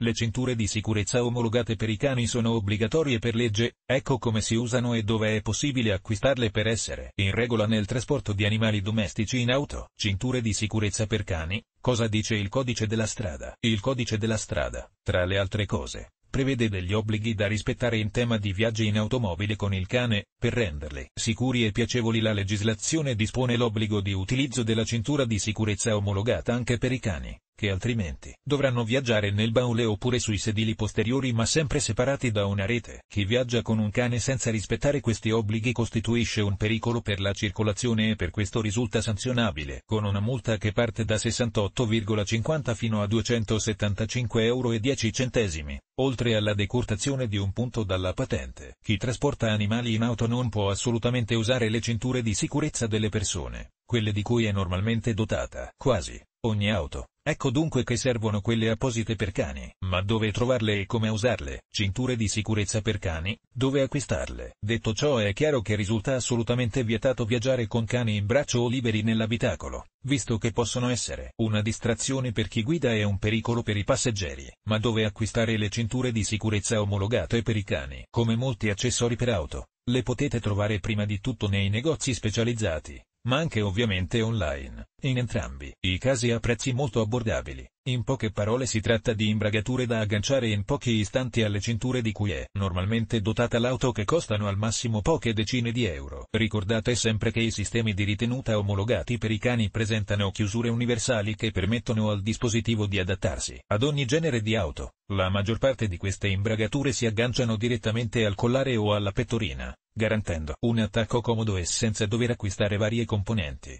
Le cinture di sicurezza omologate per i cani sono obbligatorie per legge, ecco come si usano e dove è possibile acquistarle per essere in regola nel trasporto di animali domestici in auto. Cinture di sicurezza per cani, cosa dice il codice della strada? Il codice della strada, tra le altre cose, prevede degli obblighi da rispettare in tema di viaggi in automobile con il cane, per renderli sicuri e piacevoli la legislazione dispone l'obbligo di utilizzo della cintura di sicurezza omologata anche per i cani che altrimenti dovranno viaggiare nel baule oppure sui sedili posteriori ma sempre separati da una rete. Chi viaggia con un cane senza rispettare questi obblighi costituisce un pericolo per la circolazione e per questo risulta sanzionabile con una multa che parte da 68,50 fino a 275,10 euro, oltre alla decurtazione di un punto dalla patente. Chi trasporta animali in auto non può assolutamente usare le cinture di sicurezza delle persone, quelle di cui è normalmente dotata. Quasi ogni auto Ecco dunque che servono quelle apposite per cani, ma dove trovarle e come usarle, cinture di sicurezza per cani, dove acquistarle. Detto ciò è chiaro che risulta assolutamente vietato viaggiare con cani in braccio o liberi nell'abitacolo, visto che possono essere una distrazione per chi guida e un pericolo per i passeggeri, ma dove acquistare le cinture di sicurezza omologate per i cani. Come molti accessori per auto, le potete trovare prima di tutto nei negozi specializzati, ma anche ovviamente online, in entrambi i casi a prezzi molto abbordabili. In poche parole si tratta di imbragature da agganciare in pochi istanti alle cinture di cui è normalmente dotata l'auto che costano al massimo poche decine di euro. Ricordate sempre che i sistemi di ritenuta omologati per i cani presentano chiusure universali che permettono al dispositivo di adattarsi ad ogni genere di auto. La maggior parte di queste imbragature si agganciano direttamente al collare o alla pettorina, garantendo un attacco comodo e senza dover acquistare varie componenti.